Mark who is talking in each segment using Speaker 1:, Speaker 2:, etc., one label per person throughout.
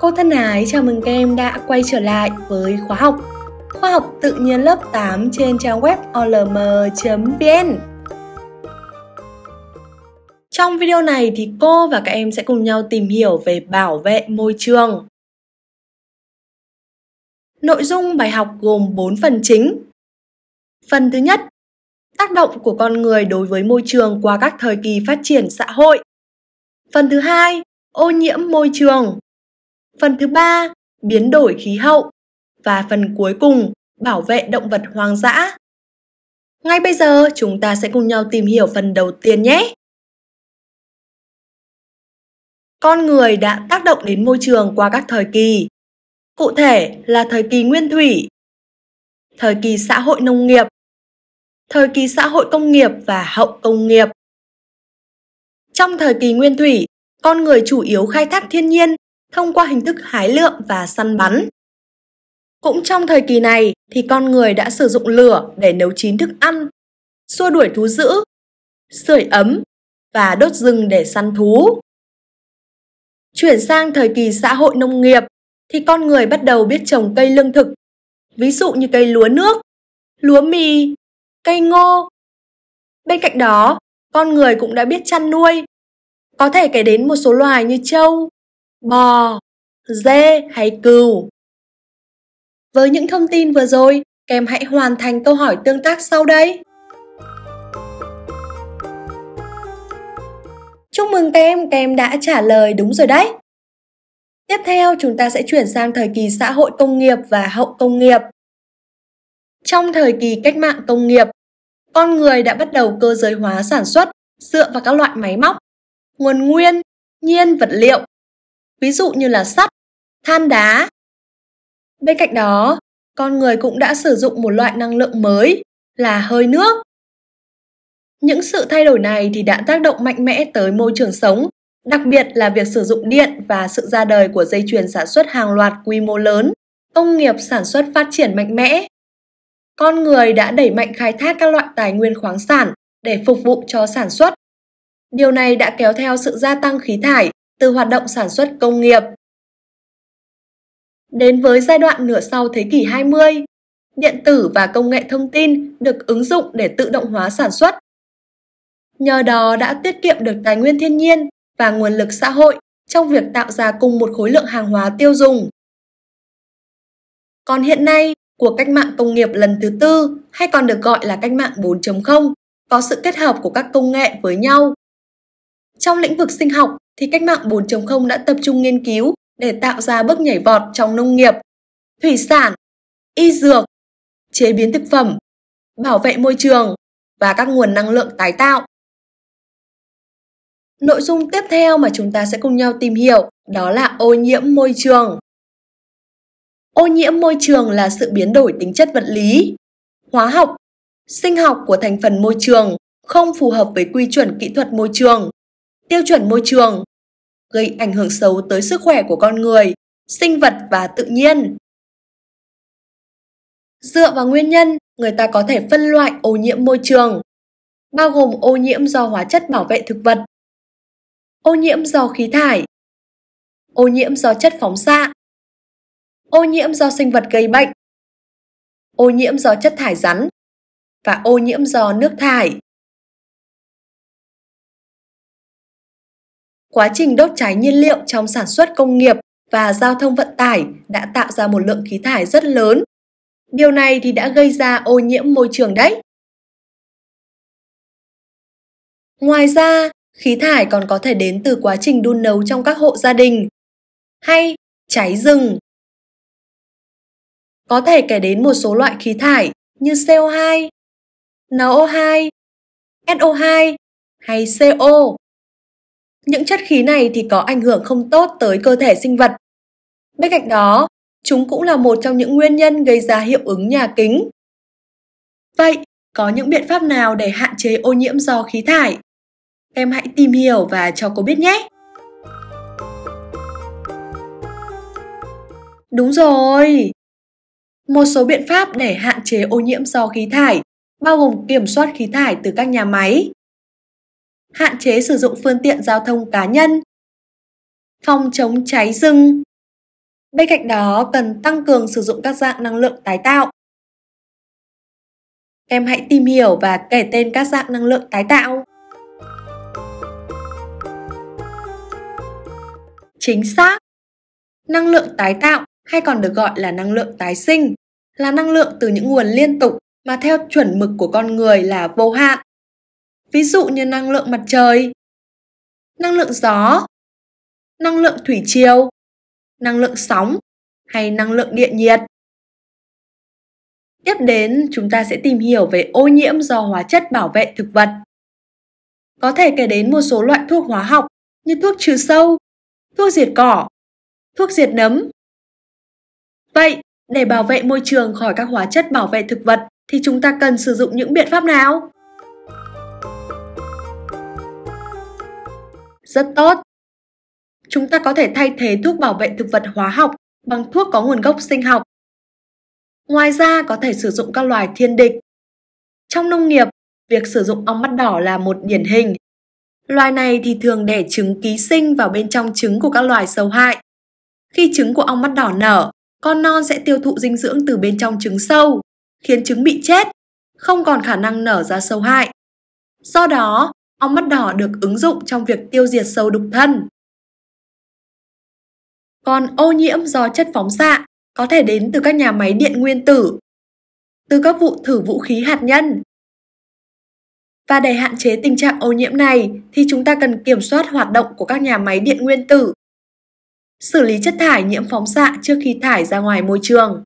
Speaker 1: Cô thân ái chào mừng các em đã quay trở lại với khóa học Khoa học tự nhiên lớp 8 trên trang web olm.vn Trong video này thì cô và các em sẽ cùng nhau tìm hiểu về bảo vệ môi trường. Nội dung bài học gồm 4 phần chính. Phần thứ nhất, tác động của con người đối với môi trường qua các thời kỳ phát triển xã hội. Phần thứ hai, ô nhiễm môi trường. Phần thứ ba, biến đổi khí hậu. Và phần cuối cùng, bảo vệ động vật hoang dã. Ngay bây giờ, chúng ta sẽ cùng nhau tìm hiểu phần đầu tiên nhé. Con người đã tác động đến môi trường qua các thời kỳ. Cụ thể là thời kỳ nguyên thủy, thời kỳ xã hội nông nghiệp, thời kỳ xã hội công nghiệp và hậu công nghiệp. Trong thời kỳ nguyên thủy, con người chủ yếu khai thác thiên nhiên thông qua hình thức hái lượm và săn bắn. Cũng trong thời kỳ này thì con người đã sử dụng lửa để nấu chín thức ăn, xua đuổi thú dữ, sưởi ấm và đốt rừng để săn thú. Chuyển sang thời kỳ xã hội nông nghiệp thì con người bắt đầu biết trồng cây lương thực, ví dụ như cây lúa nước, lúa mì, cây ngô. Bên cạnh đó, con người cũng đã biết chăn nuôi. Có thể kể đến một số loài như trâu, bò, dê hay cừu? Với những thông tin vừa rồi, kèm hãy hoàn thành câu hỏi tương tác sau đây. Chúc mừng các em, các em đã trả lời đúng rồi đấy. Tiếp theo, chúng ta sẽ chuyển sang thời kỳ xã hội công nghiệp và hậu công nghiệp. Trong thời kỳ cách mạng công nghiệp, con người đã bắt đầu cơ giới hóa sản xuất dựa vào các loại máy móc, nguồn nguyên, nhiên vật liệu ví dụ như là sắt, than đá. Bên cạnh đó, con người cũng đã sử dụng một loại năng lượng mới là hơi nước. Những sự thay đổi này thì đã tác động mạnh mẽ tới môi trường sống, đặc biệt là việc sử dụng điện và sự ra đời của dây chuyền sản xuất hàng loạt quy mô lớn, công nghiệp sản xuất phát triển mạnh mẽ. Con người đã đẩy mạnh khai thác các loại tài nguyên khoáng sản để phục vụ cho sản xuất. Điều này đã kéo theo sự gia tăng khí thải từ hoạt động sản xuất công nghiệp. Đến với giai đoạn nửa sau thế kỷ 20, điện tử và công nghệ thông tin được ứng dụng để tự động hóa sản xuất. Nhờ đó đã tiết kiệm được tài nguyên thiên nhiên và nguồn lực xã hội trong việc tạo ra cùng một khối lượng hàng hóa tiêu dùng. Còn hiện nay, cuộc cách mạng công nghiệp lần thứ tư hay còn được gọi là cách mạng 4.0 có sự kết hợp của các công nghệ với nhau. Trong lĩnh vực sinh học, thì cách mạng 4.0 đã tập trung nghiên cứu để tạo ra bước nhảy vọt trong nông nghiệp, thủy sản, y dược, chế biến thực phẩm, bảo vệ môi trường và các nguồn năng lượng tái tạo. Nội dung tiếp theo mà chúng ta sẽ cùng nhau tìm hiểu đó là ô nhiễm môi trường. Ô nhiễm môi trường là sự biến đổi tính chất vật lý, hóa học, sinh học của thành phần môi trường không phù hợp với quy chuẩn kỹ thuật môi trường tiêu chuẩn môi trường, gây ảnh hưởng xấu tới sức khỏe của con người, sinh vật và tự nhiên. Dựa vào nguyên nhân, người ta có thể phân loại ô nhiễm môi trường, bao gồm ô nhiễm do hóa chất bảo vệ thực vật, ô nhiễm do khí thải, ô nhiễm do chất phóng xạ, ô nhiễm do sinh vật gây bệnh, ô nhiễm do chất thải rắn và ô nhiễm do nước thải. quá trình đốt cháy nhiên liệu trong sản xuất công nghiệp và giao thông vận tải đã tạo ra một lượng khí thải rất lớn. Điều này thì đã gây ra ô nhiễm môi trường đấy. Ngoài ra, khí thải còn có thể đến từ quá trình đun nấu trong các hộ gia đình hay cháy rừng. Có thể kể đến một số loại khí thải như CO2, NO2, SO2 hay CO những chất khí này thì có ảnh hưởng không tốt tới cơ thể sinh vật. Bên cạnh đó, chúng cũng là một trong những nguyên nhân gây ra hiệu ứng nhà kính. Vậy, có những biện pháp nào để hạn chế ô nhiễm do khí thải? Em hãy tìm hiểu và cho cô biết nhé! Đúng rồi! Một số biện pháp để hạn chế ô nhiễm do khí thải bao gồm kiểm soát khí thải từ các nhà máy, hạn chế sử dụng phương tiện giao thông cá nhân, phòng chống cháy rừng. Bên cạnh đó, cần tăng cường sử dụng các dạng năng lượng tái tạo. Em hãy tìm hiểu và kể tên các dạng năng lượng tái tạo. Chính xác! Năng lượng tái tạo hay còn được gọi là năng lượng tái sinh là năng lượng từ những nguồn liên tục mà theo chuẩn mực của con người là vô hạn ví dụ như năng lượng mặt trời, năng lượng gió, năng lượng thủy triều, năng lượng sóng hay năng lượng điện nhiệt. Tiếp đến, chúng ta sẽ tìm hiểu về ô nhiễm do hóa chất bảo vệ thực vật. Có thể kể đến một số loại thuốc hóa học như thuốc trừ sâu, thuốc diệt cỏ, thuốc diệt nấm. Vậy, để bảo vệ môi trường khỏi các hóa chất bảo vệ thực vật thì chúng ta cần sử dụng những biện pháp nào? rất tốt. Chúng ta có thể thay thế thuốc bảo vệ thực vật hóa học bằng thuốc có nguồn gốc sinh học. Ngoài ra có thể sử dụng các loài thiên địch. Trong nông nghiệp, việc sử dụng ong mắt đỏ là một điển hình. Loài này thì thường đẻ trứng ký sinh vào bên trong trứng của các loài sâu hại. Khi trứng của ong mắt đỏ nở, con non sẽ tiêu thụ dinh dưỡng từ bên trong trứng sâu, khiến trứng bị chết, không còn khả năng nở ra sâu hại. Do đó, Ong mắt đỏ được ứng dụng trong việc tiêu diệt sâu đục thân. Còn ô nhiễm do chất phóng xạ có thể đến từ các nhà máy điện nguyên tử, từ các vụ thử vũ khí hạt nhân. Và để hạn chế tình trạng ô nhiễm này thì chúng ta cần kiểm soát hoạt động của các nhà máy điện nguyên tử, xử lý chất thải nhiễm phóng xạ trước khi thải ra ngoài môi trường.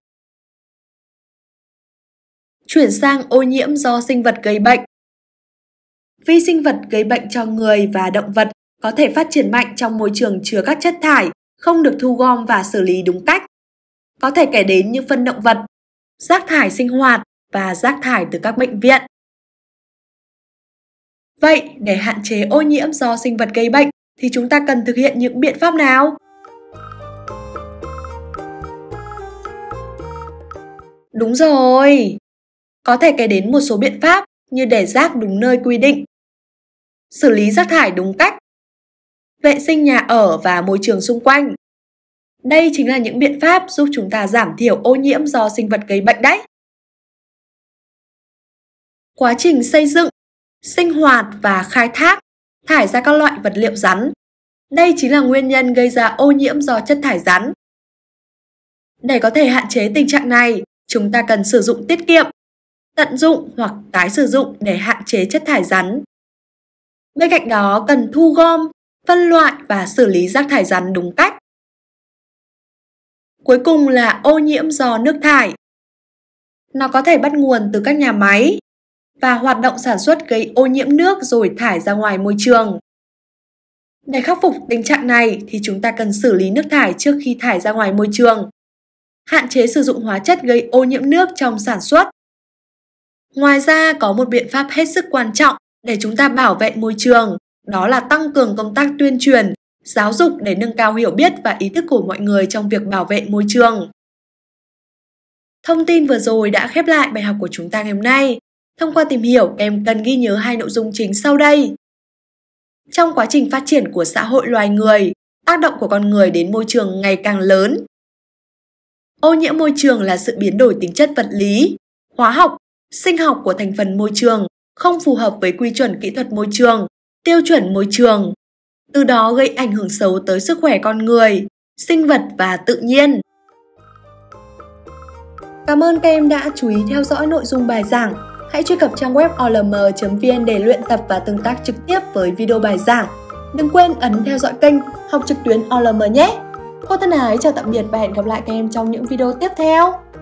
Speaker 1: Chuyển sang ô nhiễm do sinh vật gây bệnh Vi sinh vật gây bệnh cho người và động vật có thể phát triển mạnh trong môi trường chứa các chất thải, không được thu gom và xử lý đúng cách. Có thể kể đến như phân động vật, rác thải sinh hoạt và rác thải từ các bệnh viện. Vậy, để hạn chế ô nhiễm do sinh vật gây bệnh thì chúng ta cần thực hiện những biện pháp nào? Đúng rồi. Có thể kể đến một số biện pháp như để rác đúng nơi quy định, xử lý rác thải đúng cách, vệ sinh nhà ở và môi trường xung quanh. Đây chính là những biện pháp giúp chúng ta giảm thiểu ô nhiễm do sinh vật gây bệnh đấy. Quá trình xây dựng, sinh hoạt và khai thác thải ra các loại vật liệu rắn. Đây chính là nguyên nhân gây ra ô nhiễm do chất thải rắn. Để có thể hạn chế tình trạng này, chúng ta cần sử dụng tiết kiệm, tận dụng hoặc tái sử dụng để hạn chế chất thải rắn Bên cạnh đó cần thu gom, phân loại và xử lý rác thải rắn đúng cách. Cuối cùng là ô nhiễm do nước thải. Nó có thể bắt nguồn từ các nhà máy và hoạt động sản xuất gây ô nhiễm nước rồi thải ra ngoài môi trường. Để khắc phục tình trạng này thì chúng ta cần xử lý nước thải trước khi thải ra ngoài môi trường. Hạn chế sử dụng hóa chất gây ô nhiễm nước trong sản xuất. Ngoài ra có một biện pháp hết sức quan trọng để chúng ta bảo vệ môi trường đó là tăng cường công tác tuyên truyền giáo dục để nâng cao hiểu biết và ý thức của mọi người trong việc bảo vệ môi trường thông tin vừa rồi đã khép lại bài học của chúng ta ngày hôm nay thông qua tìm hiểu em cần ghi nhớ hai nội dung chính sau đây trong quá trình phát triển của xã hội loài người tác động của con người đến môi trường ngày càng lớn ô nhiễm môi trường là sự biến đổi tính chất vật lý hóa học sinh học của thành phần môi trường không phù hợp với quy chuẩn kỹ thuật môi trường, tiêu chuẩn môi trường, từ đó gây ảnh hưởng xấu tới sức khỏe con người, sinh vật và tự nhiên. Cảm ơn các em đã chú ý theo dõi nội dung bài giảng. Hãy truy cập trang web olm.vn để luyện tập và tương tác trực tiếp với video bài giảng. Đừng quên ấn theo dõi kênh Học trực tuyến OLM nhé! Cô thân ái chào tạm biệt và hẹn gặp lại các em trong những video tiếp theo.